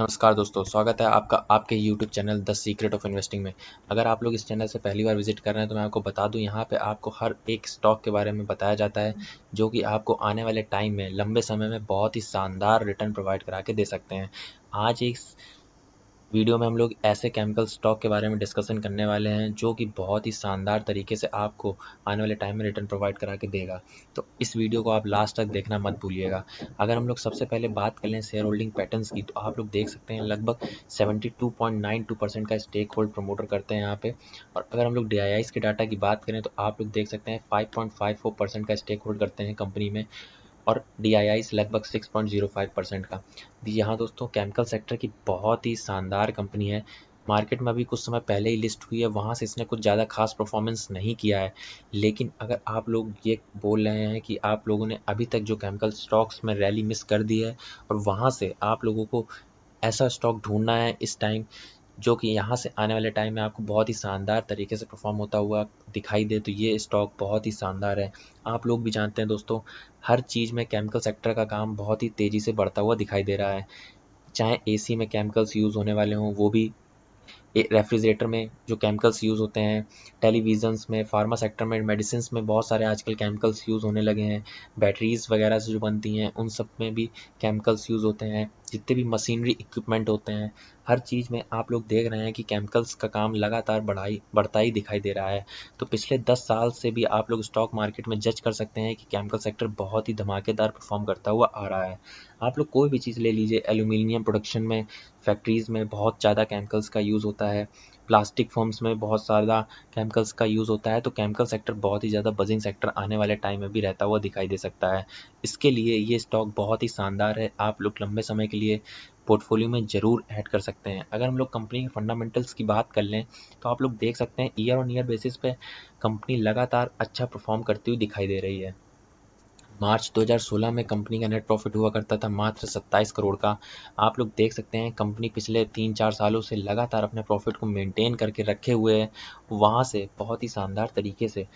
नमस्कार दोस्तों स्वागत है आपका आपके YouTube channel the secret of investing में अगर आप लोग इस चैनल से पहली बार विजिट कर रहे हैं तो मैं आपको बता दूं यहाँ पे आपको हर एक स्टॉक के बारे में बताया जाता है जो कि आपको आने वाले टाइम में लंबे समय में बहुत ही शानदार रिटर्न प्रोवाइड करा के दे सकते हैं आज एक वीडियो में हम लोग ऐसे केमिकल स्टॉक के बारे में डिस्कशन करने वाले हैं जो कि बहुत ही शानदार तरीके से आपको आने वाले टाइम में रिटर्न प्रोवाइड करा के देगा तो इस वीडियो को आप लास्ट तक देखना मत भूलिएगा अगर हम लोग सबसे पहले बात कर लें शेयर होल्डिंग पैटर्न की तो आप लोग देख सकते हैं लगभग सेवेंटी परसेंट का स्टेक होल्ड प्रमोटर करते हैं यहाँ पे और अगर हम लोग डी के डाटा की बात करें तो आप लोग देख सकते हैं फाइव परसेंट का स्टेक होल्ड करते हैं कंपनी में और डी लगभग 6.05 परसेंट का यहाँ दोस्तों केमिकल सेक्टर की बहुत ही शानदार कंपनी है मार्केट में अभी कुछ समय पहले ही लिस्ट हुई है वहाँ से इसने कुछ ज़्यादा खास परफॉर्मेंस नहीं किया है लेकिन अगर आप लोग ये बोल रहे हैं कि आप लोगों ने अभी तक जो केमिकल स्टॉक्स में रैली मिस कर दी है और वहाँ से आप लोगों को ऐसा स्टॉक ढूंढना है इस टाइम जो कि यहाँ से आने वाले टाइम में आपको बहुत ही शानदार तरीके से परफॉर्म होता हुआ दिखाई दे तो ये स्टॉक बहुत ही शानदार है आप लोग भी जानते हैं दोस्तों हर चीज़ में केमिकल सेक्टर का काम बहुत ही तेज़ी से बढ़ता हुआ दिखाई दे रहा है चाहे ए में केमिकल्स यूज़ होने वाले हों वो भी रेफ्रिजरेटर में जो केमिकल्स यूज़ होते हैं टेलीविजन्स में फार्मा सेक्टर में मेडिसिन में बहुत सारे आजकल केमिकल्स यूज़ होने लगे हैं बैटरीज़ वगैरह से जो बनती हैं उन सब में भी केमिकल्स यूज़ होते हैं जितने भी मशीनरी इक्विपमेंट होते हैं हर चीज़ में आप लोग देख रहे हैं कि केमिकल्स का काम लगातार बढ़ाई बढ़ता ही दिखाई दे रहा है तो पिछले दस साल से भी आप लोग स्टॉक मार्केट में जज कर सकते हैं कि केमिकल सेक्टर बहुत ही धमाकेदार परफॉर्म करता हुआ आ रहा है आप लोग कोई भी चीज़ ले लीजिए एल्यूमिनियम प्रोडक्शन में फैक्ट्रीज़ में बहुत ज़्यादा केमिकल्स का यूज़ होता है प्लास्टिक फॉर्म्स में बहुत ज़्यादा केमिकल्स का यूज़ होता है तो केमिकल सेक्टर बहुत ही ज़्यादा बजिंग सेक्टर आने वाले टाइम में भी रहता हुआ दिखाई दे सकता है इसके लिए ये स्टॉक बहुत ही शानदार है आप लोग लंबे समय के लिए लिए पोर्टफोलियो में ज़रूर ऐड कर सकते हैं अगर हम लोग कंपनी के फंडामेंटल्स की बात कर लें तो आप लोग देख सकते हैं ईयर ऑन ईयर बेसिस पे कंपनी लगातार अच्छा परफॉर्म करती हुई दिखाई दे रही है मार्च 2016 में कंपनी का नेट प्रॉफिट हुआ करता था मात्र 27 करोड़ का आप लोग देख सकते हैं कंपनी पिछले तीन चार सालों से लगातार अपने प्रॉफिट को मेंटेन करके रखे हुए है वहाँ से बहुत ही शानदार तरीके से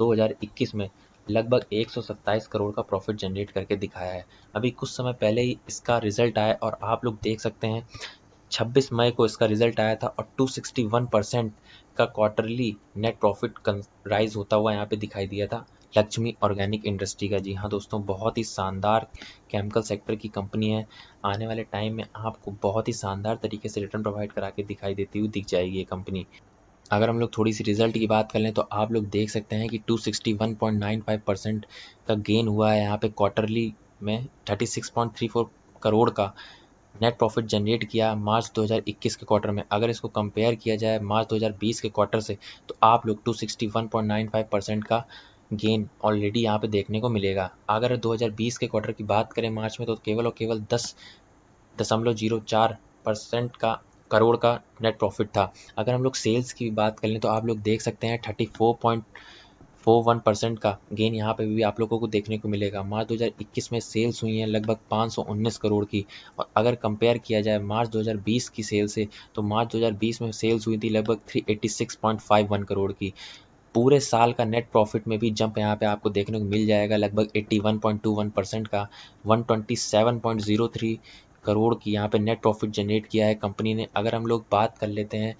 2021 में लगभग एक करोड़ का प्रॉफिट जनरेट करके दिखाया है अभी कुछ समय पहले ही इसका रिजल्ट आया और आप लोग देख सकते हैं 26 मई को इसका रिजल्ट आया था और 261 परसेंट का क्वार्टरली नेट प्रॉफिट राइज होता हुआ यहाँ पे दिखाई दिया था लक्ष्मी ऑर्गेनिक इंडस्ट्री का जी हाँ दोस्तों बहुत ही शानदार केमिकल सेक्टर की कंपनी है आने वाले टाइम में आपको बहुत ही शानदार तरीके से रिटर्न प्रोवाइड करा के दिखाई देती हुई दिख जाएगी ये कंपनी अगर हम लोग थोड़ी सी रिज़ल्ट की बात कर लें तो आप लोग देख सकते हैं कि 261.95 परसेंट का गेन हुआ है यहाँ पे क्वार्टरली में 36.34 करोड़ का नेट प्रॉफिट जनरेट किया मार्च 2021 के क्वार्टर में अगर इसको कंपेयर किया जाए मार्च 2020 के क्वार्टर से तो आप लोग 261.95 परसेंट का गेन ऑलरेडी यहाँ पे देखने को मिलेगा अगर 2020 के क्वार्टर की बात करें मार्च में तो केवल और केवल दस दशमलव जीरो चार परसेंट का करोड़ का नेट प्रॉफिट था अगर हम लोग सेल्स की बात कर लें तो आप लोग देख सकते हैं thirty four point four one percent का गेन यहाँ पे भी आप लोगों को देखने को मिलेगा मार्च 2021 में सेल्स हुई हैं लगभग पाँच करोड़ की और अगर कंपेयर किया जाए मार्च 2020 की सेल से तो मार्च 2020 में सेल्स हुई थी लगभग 386.51 करोड़ की पूरे साल का नेट प्रॉफिट में भी जंप यहाँ पे आपको देखने को मिल जाएगा लगभग 81.21 परसेंट का करोड़ की यहाँ पे नेट प्रॉफिट जनरेट किया है कंपनी ने अगर हम लोग बात कर लेते हैं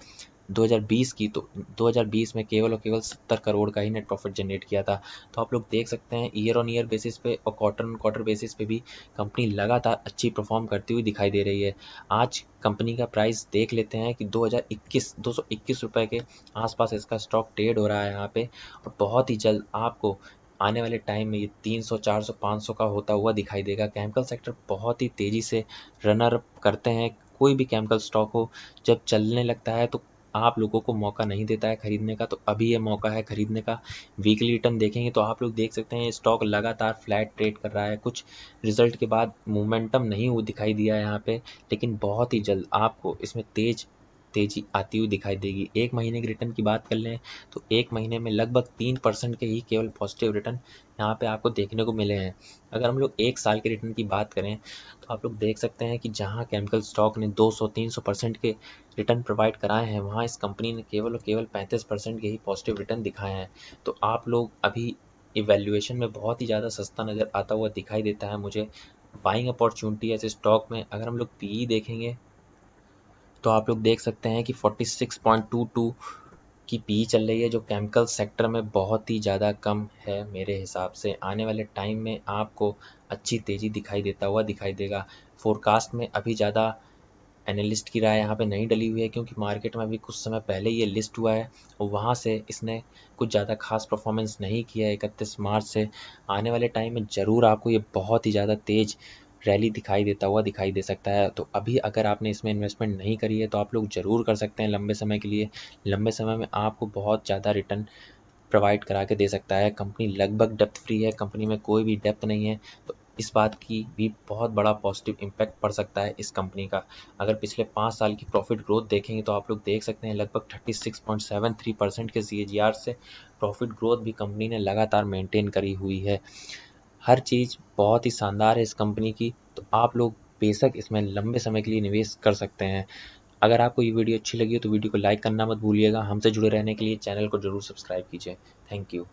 2020 की तो 2020 में केवल और केवल 70 करोड़ का ही नेट प्रॉफिट जनरेट किया था तो आप लोग देख सकते हैं ईयर ऑन ईयर बेसिस पे और क्वार्टर ऑन क्वार्टर बेसिस पे भी कंपनी लगातार अच्छी परफॉर्म करती हुई दिखाई दे रही है आज कंपनी का प्राइस देख लेते हैं कि 2021 हज़ार के आसपास इसका स्टॉक ट्रेड हो रहा है यहाँ पर और बहुत ही जल्द आपको आने वाले टाइम में ये 300, 400, 500 का होता हुआ दिखाई देगा केमिकल सेक्टर बहुत ही तेज़ी से रनर करते हैं कोई भी केमिकल स्टॉक हो जब चलने लगता है तो आप लोगों को मौका नहीं देता है खरीदने का तो अभी ये मौका है खरीदने का वीकली रिटर्न देखेंगे तो आप लोग देख सकते हैं स्टॉक लगातार फ्लैट ट्रेड कर रहा है कुछ रिजल्ट के बाद मोमेंटम नहीं वो दिखाई दिया है यहाँ पे लेकिन बहुत ही जल्द आपको इसमें तेज तेजी आती हुई दिखाई देगी एक महीने के रिटर्न की बात कर लें तो एक महीने में लगभग तीन परसेंट के ही केवल पॉजिटिव रिटर्न यहाँ पे आपको देखने को मिले हैं अगर हम लोग एक साल के रिटर्न की बात करें तो आप लोग देख सकते हैं कि जहाँ केमिकल स्टॉक ने 200-300 परसेंट के रिटर्न प्रोवाइड कराए हैं वहाँ इस कंपनी ने केवल और केवल 35 परसेंट के ही पॉजिटिव रिटर्न दिखाए हैं तो आप लोग अभी इवेल्यूएशन में बहुत ही ज़्यादा सस्ता नज़र आता हुआ दिखाई देता है मुझे बाइंग अपॉर्चुनिटी ऐसे स्टॉक में अगर हम लोग पी e देखेंगे तो आप लोग देख सकते हैं कि 46.22 की पी चल रही है जो केमिकल सेक्टर में बहुत ही ज़्यादा कम है मेरे हिसाब से आने वाले टाइम में आपको अच्छी तेज़ी दिखाई देता हुआ दिखाई देगा फोरकास्ट में अभी ज़्यादा एनालिस्ट की राय यहाँ पे नहीं डली हुई है क्योंकि मार्केट में अभी कुछ समय पहले ये लिस्ट हुआ है और वहाँ से इसने कुछ ज़्यादा खास परफॉर्मेंस नहीं किया है इकतीस मार्च से आने वाले टाइम में ज़रूर आपको ये बहुत ही ज़्यादा तेज़ रैली दिखाई देता हुआ दिखाई दे सकता है तो अभी अगर आपने इसमें इन्वेस्टमेंट नहीं करी है तो आप लोग ज़रूर कर सकते हैं लंबे समय के लिए लंबे समय में आपको बहुत ज़्यादा रिटर्न प्रोवाइड करा के दे सकता है कंपनी लगभग डेप्थ फ्री है कंपनी में कोई भी डेप्थ नहीं है तो इस बात की भी बहुत बड़ा पॉजिटिव इम्पैक्ट पड़ सकता है इस कंपनी का अगर पिछले पाँच साल की प्रॉफिट ग्रोथ देखेंगे तो आप लोग देख सकते हैं लगभग 36.73 परसेंट के सी से प्रॉफिट ग्रोथ भी कंपनी ने लगातार मेंटेन करी हुई है हर चीज़ बहुत ही शानदार है इस कंपनी की तो आप लोग बेशक इसमें लंबे समय के लिए निवेश कर सकते हैं अगर आपको ये वीडियो अच्छी लगी हो तो वीडियो को लाइक करना मत भूलिएगा हमसे जुड़े रहने के लिए चैनल को जरूर सब्सक्राइब कीजिए थैंक यू